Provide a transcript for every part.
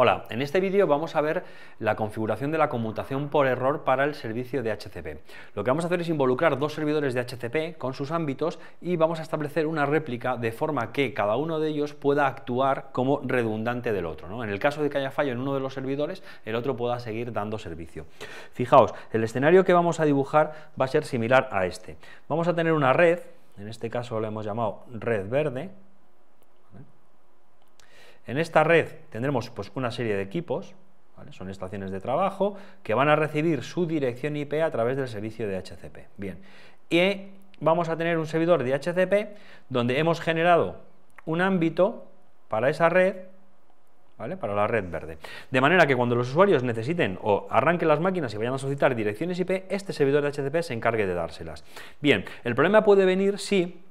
Hola, en este vídeo vamos a ver la configuración de la conmutación por error para el servicio de HCP. Lo que vamos a hacer es involucrar dos servidores de HCP con sus ámbitos y vamos a establecer una réplica de forma que cada uno de ellos pueda actuar como redundante del otro. En el caso de que haya fallo en uno de los servidores, el otro pueda seguir dando servicio. Fijaos, el escenario que vamos a dibujar va a ser similar a este. Vamos a tener una red, en este caso la hemos llamado red verde, en esta red tendremos pues, una serie de equipos, son estaciones de trabajo, que van a recibir su dirección IP a través del servicio de HCP. Bien, y vamos a tener un servidor de HCP donde hemos generado un ámbito para esa red, ¿vale? para la red verde. De manera que cuando los usuarios necesiten o arranquen las máquinas y vayan a solicitar direcciones IP, este servidor de HCP se encargue de dárselas. Bien, el problema puede venir si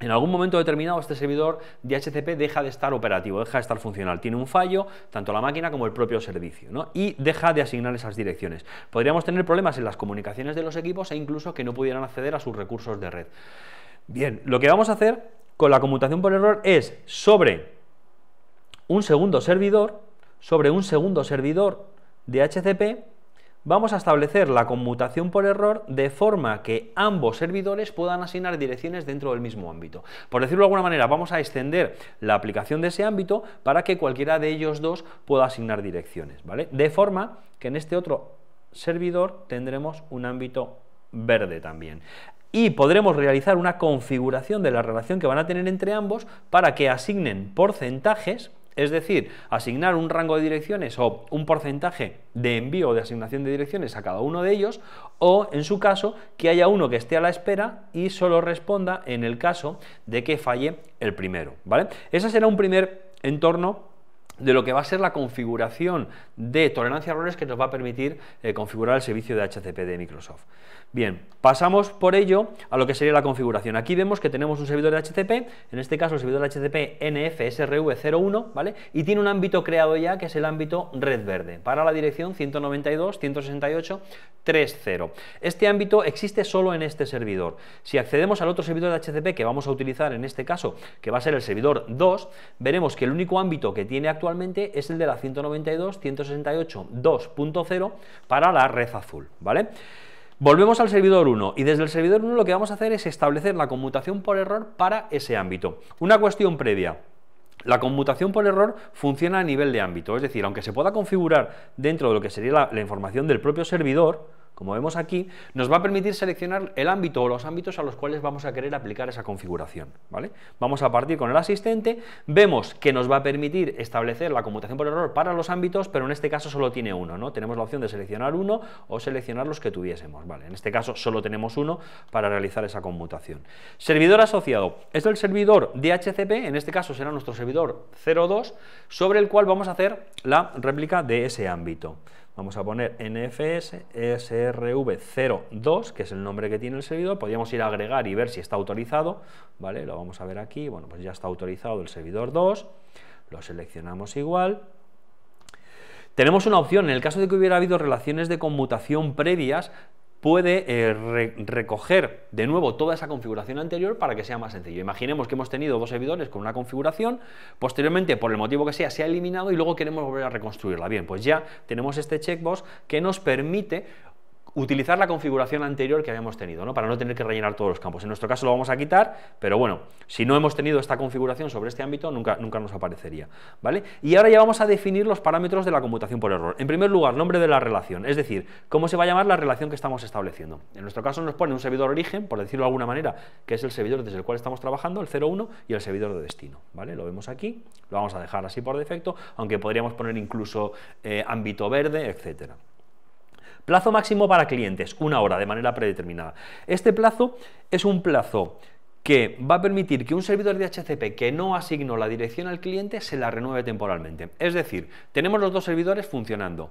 en algún momento determinado este servidor de HCP deja de estar operativo, deja de estar funcional, tiene un fallo, tanto la máquina como el propio servicio, y deja de asignar esas direcciones. Podríamos tener problemas en las comunicaciones de los equipos e incluso que no pudieran acceder a sus recursos de red. Bien, lo que vamos a hacer con la conmutación por error es sobre un segundo servidor, sobre un segundo servidor de HCP, vamos a establecer la conmutación por error de forma que ambos servidores puedan asignar direcciones dentro del mismo ámbito. Por decirlo de alguna manera, vamos a extender la aplicación de ese ámbito para que cualquiera de ellos dos pueda asignar direcciones, ¿vale? De forma que en este otro servidor tendremos un ámbito verde también y podremos realizar una configuración de la relación que van a tener entre ambos para que asignen porcentajes es decir, asignar un rango de direcciones o un porcentaje de envío o de asignación de direcciones a cada uno de ellos, o en su caso, que haya uno que esté a la espera y solo responda en el caso de que falle el primero. ¿vale? Ese será un primer entorno de lo que va a ser la configuración de tolerancia a errores que nos va a permitir eh, configurar el servicio de HCP de Microsoft. Bien, pasamos por ello a lo que sería la configuración. Aquí vemos que tenemos un servidor de HCP, en este caso el servidor de HTTP NFSRV01, ¿vale? Y tiene un ámbito creado ya que es el ámbito red verde, para la dirección 192.168.30. Este ámbito existe solo en este servidor. Si accedemos al otro servidor de HCP que vamos a utilizar en este caso, que va a ser el servidor 2, veremos que el único ámbito que tiene actualmente es el de la 192.168.2.0 para la red azul, ¿vale? Volvemos al servidor 1 y desde el servidor 1 lo que vamos a hacer es establecer la conmutación por error para ese ámbito. Una cuestión previa. La conmutación por error funciona a nivel de ámbito, es decir, aunque se pueda configurar dentro de lo que sería la información del propio servidor, como vemos aquí, nos va a permitir seleccionar el ámbito o los ámbitos a los cuales vamos a querer aplicar esa configuración. ¿vale? Vamos a partir con el asistente, vemos que nos va a permitir establecer la conmutación por error para los ámbitos, pero en este caso solo tiene uno. ¿no? Tenemos la opción de seleccionar uno o seleccionar los que tuviésemos. ¿vale? En este caso solo tenemos uno para realizar esa conmutación. Servidor asociado. Es el servidor DHCP, en este caso será nuestro servidor 02, sobre el cual vamos a hacer la réplica de ese ámbito. Vamos a poner nfs e srv02, que es el nombre que tiene el servidor. Podríamos ir a agregar y ver si está autorizado. ¿vale? Lo vamos a ver aquí. Bueno, pues ya está autorizado el servidor 2. Lo seleccionamos igual. Tenemos una opción, en el caso de que hubiera habido relaciones de conmutación previas, puede eh, recoger de nuevo toda esa configuración anterior para que sea más sencillo. Imaginemos que hemos tenido dos servidores con una configuración, posteriormente, por el motivo que sea, se ha eliminado y luego queremos volver a reconstruirla. Bien, pues ya tenemos este checkbox que nos permite utilizar la configuración anterior que habíamos tenido, ¿no? para no tener que rellenar todos los campos. En nuestro caso lo vamos a quitar, pero bueno, si no hemos tenido esta configuración sobre este ámbito, nunca, nunca nos aparecería. ¿vale? Y ahora ya vamos a definir los parámetros de la computación por error. En primer lugar, nombre de la relación, es decir, cómo se va a llamar la relación que estamos estableciendo. En nuestro caso nos pone un servidor origen, por decirlo de alguna manera, que es el servidor desde el cual estamos trabajando, el 01, y el servidor de destino. ¿vale? Lo vemos aquí, lo vamos a dejar así por defecto, aunque podríamos poner incluso eh, ámbito verde, etcétera. Plazo máximo para clientes, una hora de manera predeterminada. Este plazo es un plazo que va a permitir que un servidor de HCP que no asignó la dirección al cliente se la renueve temporalmente. Es decir, tenemos los dos servidores funcionando.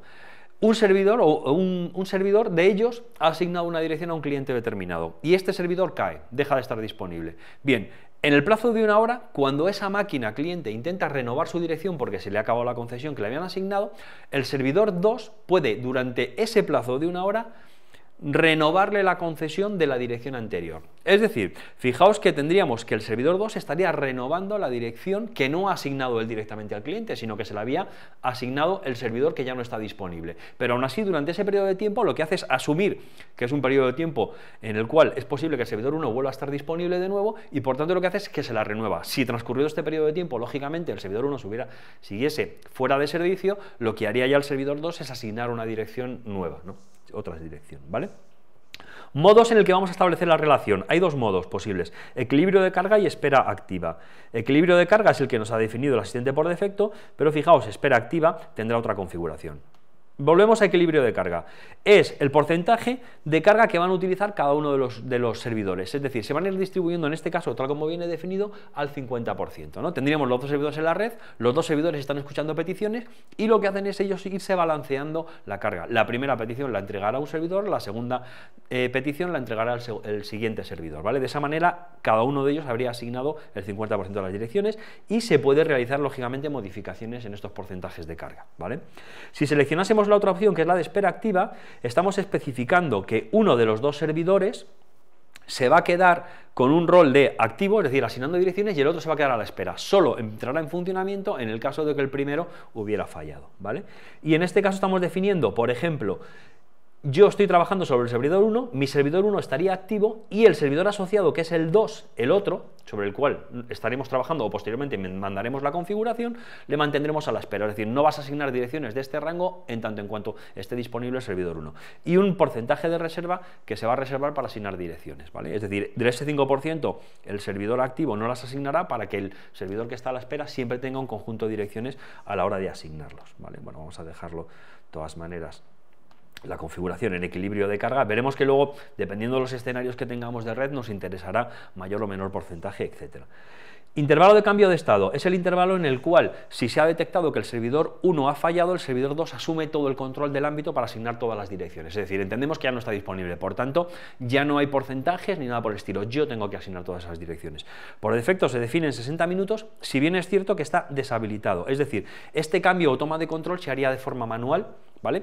Un servidor o un, servidor de ellos ha asignado una dirección a un cliente determinado y este servidor cae, deja de estar disponible. Bien, en el plazo de una hora, cuando esa máquina cliente intenta renovar su dirección porque se le ha acabado la concesión que le habían asignado, el servidor 2 puede durante ese plazo de una hora renovarle la concesión de la dirección anterior. Es decir, fijaos que tendríamos que el servidor 2 estaría renovando la dirección que no ha asignado él directamente al cliente, sino que se la había asignado el servidor que ya no está disponible. Pero aún así, durante ese periodo de tiempo, lo que hace es asumir que es un periodo de tiempo en el cual es posible que el servidor 1 vuelva a estar disponible de nuevo y por tanto lo que hace es que se la renueva. Si transcurrido este periodo de tiempo, lógicamente, el servidor 1 siguiese fuera de servicio, lo que haría ya el servidor 2 es asignar una dirección nueva. ¿no? otra dirección, ¿vale? Modos en el que vamos a establecer la relación. Hay dos modos posibles, equilibrio de carga y espera activa. Equilibrio de carga es el que nos ha definido el asistente por defecto, pero fijaos, espera activa tendrá otra configuración. Volvemos a equilibrio de carga. Es el porcentaje de carga que van a utilizar cada uno de los, de los servidores. Es decir, se van a ir distribuyendo, en este caso, tal como viene definido, al 50%. ¿no? Tendríamos los dos servidores en la red, los dos servidores están escuchando peticiones y lo que hacen es ellos irse balanceando la carga. La primera petición la entregará un servidor, la segunda eh, petición la entregará el, siguiente servidor. ¿vale? De esa manera, cada uno de ellos habría asignado el 50% de las direcciones y se puede realizar, lógicamente, modificaciones en estos porcentajes de carga. ¿vale? Si seleccionásemos la otra opción, que es la de espera activa, estamos especificando que uno de los dos servidores se va a quedar con un rol de activo, es decir, asignando direcciones, y el otro se va a quedar a la espera. Solo entrará en funcionamiento en el caso de que el primero hubiera fallado, ¿vale? Y en este caso estamos definiendo, por ejemplo, yo estoy trabajando sobre el servidor 1, mi servidor 1 estaría activo y el servidor asociado, que es el 2, el otro, sobre el cual estaremos trabajando o posteriormente mandaremos la configuración, le mantendremos a la espera. Es decir, no vas a asignar direcciones de este rango en tanto en cuanto esté disponible el servidor 1. Y un porcentaje de reserva que se va a reservar para asignar direcciones. ¿vale? Es decir, de ese 5% el servidor activo no las asignará para que el servidor que está a la espera siempre tenga un conjunto de direcciones a la hora de asignarlos. ¿vale? Bueno, vamos a dejarlo de todas maneras la configuración en equilibrio de carga, veremos que luego, dependiendo de los escenarios que tengamos de red, nos interesará mayor o menor porcentaje, etcétera. Intervalo de cambio de estado es el intervalo en el cual, si se ha detectado que el servidor 1 ha fallado, el servidor 2 asume todo el control del ámbito para asignar todas las direcciones. Es decir, entendemos que ya no está disponible, por tanto, ya no hay porcentajes ni nada por el estilo. Yo tengo que asignar todas esas direcciones. Por defecto se define en 60 minutos, si bien es cierto que está deshabilitado. Es decir, este cambio o toma de control se haría de forma manual, ¿vale?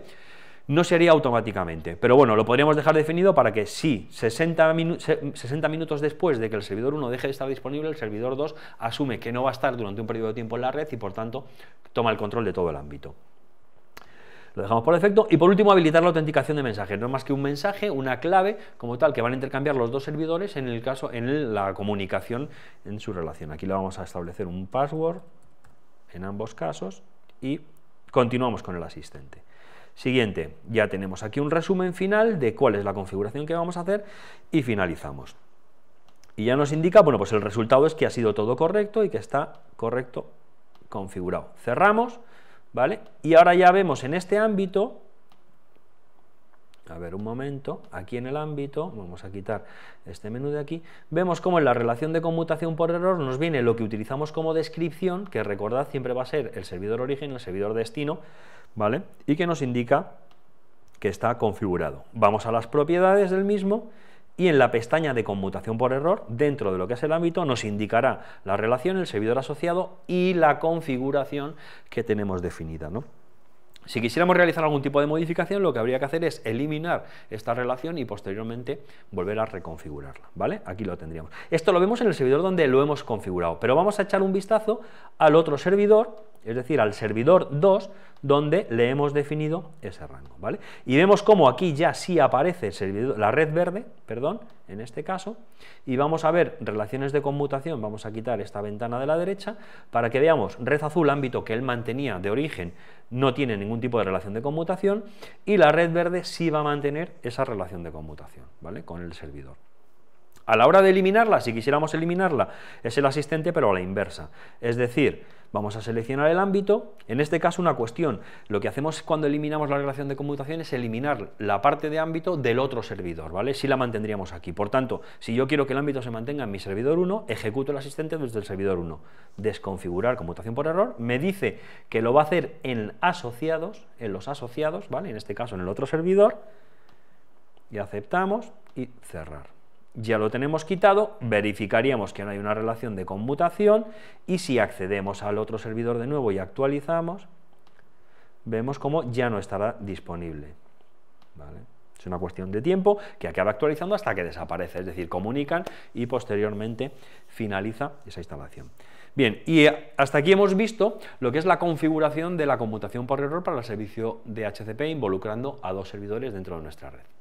no se haría automáticamente. Pero bueno, lo podríamos dejar definido para que si 60, minutos después de que el servidor 1 deje de estar disponible, el servidor 2 asume que no va a estar durante un periodo de tiempo en la red y por tanto toma el control de todo el ámbito. Lo dejamos por defecto. Y por último, habilitar la autenticación de mensajes. No es más que un mensaje, una clave como tal que van a intercambiar los dos servidores en el caso, en la comunicación en su relación. Aquí le vamos a establecer un password en ambos casos y continuamos con el asistente. Siguiente, ya tenemos aquí un resumen final de cuál es la configuración que vamos a hacer y finalizamos. Y ya nos indica, bueno, pues el resultado es que ha sido todo correcto y que está correcto configurado. Cerramos, ¿vale? Y ahora ya vemos en este ámbito, a ver un momento, aquí en el ámbito, vamos a quitar este menú de aquí, vemos cómo en la relación de conmutación por error nos viene lo que utilizamos como descripción, que recordad siempre va a ser el servidor origen el servidor destino, ¿vale? Y que nos indica que está configurado. Vamos a las propiedades del mismo y en la pestaña de conmutación por error, dentro de lo que es el ámbito, nos indicará la relación, el servidor asociado y la configuración que tenemos definida, ¿no? Si quisiéramos realizar algún tipo de modificación, lo que habría que hacer es eliminar esta relación y posteriormente volver a reconfigurarla, ¿vale? Aquí lo tendríamos. Esto lo vemos en el servidor donde lo hemos configurado, pero vamos a echar un vistazo al otro servidor es decir, al servidor 2, donde le hemos definido ese rango. ¿vale? Y vemos cómo aquí ya sí aparece la red verde, perdón, en este caso, y vamos a ver relaciones de conmutación, vamos a quitar esta ventana de la derecha, para que veamos red azul, ámbito que él mantenía de origen, no tiene ningún tipo de relación de conmutación, y la red verde sí va a mantener esa relación de conmutación ¿vale? con el servidor. A la hora de eliminarla, si quisiéramos eliminarla, es el asistente, pero a la inversa. Es decir, vamos a seleccionar el ámbito, en este caso una cuestión. Lo que hacemos cuando eliminamos la relación de conmutación es eliminar la parte de ámbito del otro servidor, ¿vale? Si la mantendríamos aquí. Por tanto, si yo quiero que el ámbito se mantenga en mi servidor 1, ejecuto el asistente desde el servidor 1. Desconfigurar conmutación por error, me dice que lo va a hacer en asociados, en los asociados, ¿vale? En este caso en el otro servidor, y aceptamos y cerrar ya lo tenemos quitado, verificaríamos que no hay una relación de conmutación y si accedemos al otro servidor de nuevo y actualizamos, vemos cómo ya no estará disponible. Es una cuestión de tiempo que acaba actualizando hasta que desaparece, es decir, comunican y posteriormente finaliza esa instalación. Bien, y hasta aquí hemos visto lo que es la configuración de la conmutación por error para el servicio de HCP involucrando a dos servidores dentro de nuestra red.